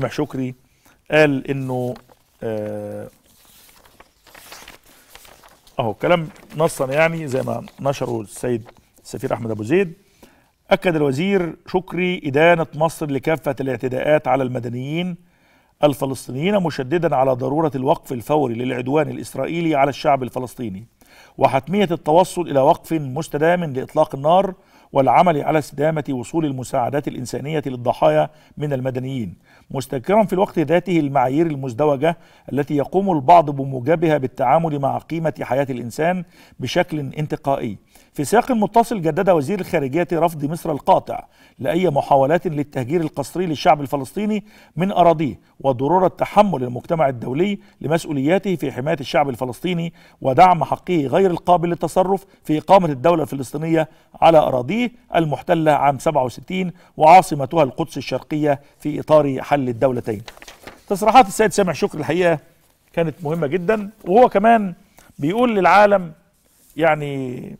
سامح شكري قال انه آه، اهو كلام نصا يعني زي ما نشره السيد السفير احمد ابو زيد اكد الوزير شكري ادانه مصر لكافه الاعتداءات على المدنيين الفلسطينيين مشددا على ضروره الوقف الفوري للعدوان الاسرائيلي على الشعب الفلسطيني وحتميه التوصل الى وقف مستدام لاطلاق النار والعمل على استدامة وصول المساعدات الإنسانية للضحايا من المدنيين مستكرا في الوقت ذاته المعايير المزدوجة التي يقوم البعض بموجبها بالتعامل مع قيمة حياة الإنسان بشكل انتقائي في سياق متصل جدد وزير الخارجية رفض مصر القاطع لأي محاولات للتهجير القسري للشعب الفلسطيني من أراضيه وضرورة تحمل المجتمع الدولي لمسؤولياته في حماية الشعب الفلسطيني ودعم حقه غير القابل للتصرف في إقامة الدولة الفلسطينية على أراضيه الخليج المحتلة عام 67 وعاصمتها القدس الشرقية في إطار حل الدولتين تصريحات السيد سامح شكري الحقيقة كانت مهمة جدا وهو كمان بيقول للعالم يعني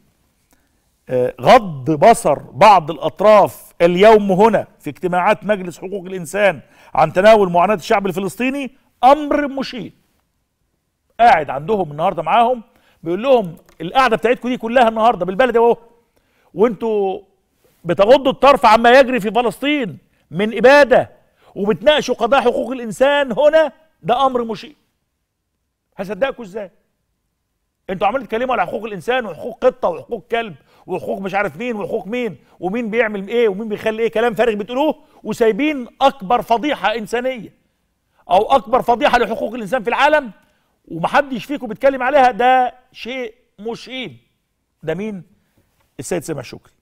آه، غض بصر بعض الأطراف اليوم هنا في اجتماعات مجلس حقوق الإنسان عن تناول معاناة الشعب الفلسطيني أمر مشيد قاعد عندهم النهارده معاهم بيقول لهم القعده بتاعتكم دي كلها النهارده بالبلد اهو وانتوا بتغضوا الطرف عما يجري في فلسطين من إبادة وبتناقشوا قضايا حقوق الإنسان هنا ده أمر مشيء هصدقكوا إزاي انتوا عمالين تتكلموا على حقوق الانسان وحقوق قطه وحقوق كلب وحقوق مش عارف مين وحقوق مين ومين بيعمل ايه ومين بيخلي ايه كلام فارغ بتقولوه وسايبين اكبر فضيحه انسانيه او اكبر فضيحه لحقوق الانسان في العالم ومحدش فيكم بيتكلم عليها ده شيء مشيء ده مين السيد سامح شكري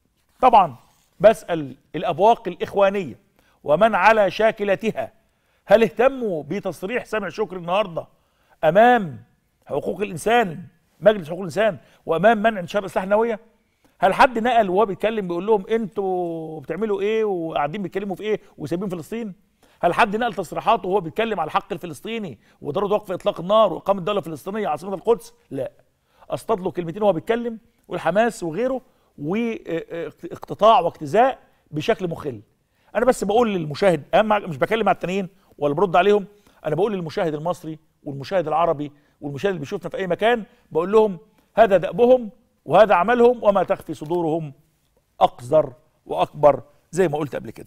طبعا بسأل الأبواق الإخوانية ومن على شاكلتها هل اهتموا بتصريح سامح شكري النهاردة أمام حقوق الإنسان مجلس حقوق الإنسان وأمام منع انتشار الأسلحة النووية هل حد نقل وهو بيتكلم بيقول لهم انتوا بتعملوا ايه وقاعدين بيتكلموا في ايه وسايبين فلسطين هل حد نقل تصريحاته وهو بيتكلم على الحق الفلسطيني وضروره وقف اطلاق النار واقامه الدوله الفلسطينيه عاصمه القدس لا اصطاد له كلمتين وهو بيتكلم والحماس وغيره واقتطاع واجتزاء بشكل مخل انا بس بقول للمشاهد اهم مش بكلم على التانيين ولا برد عليهم انا بقول للمشاهد المصري والمشاهد العربي والمشاهد اللي بيشوفنا في اي مكان بقول لهم هذا دأبهم وهذا عملهم وما تخفي صدورهم اقذر واكبر زي ما قلت قبل كده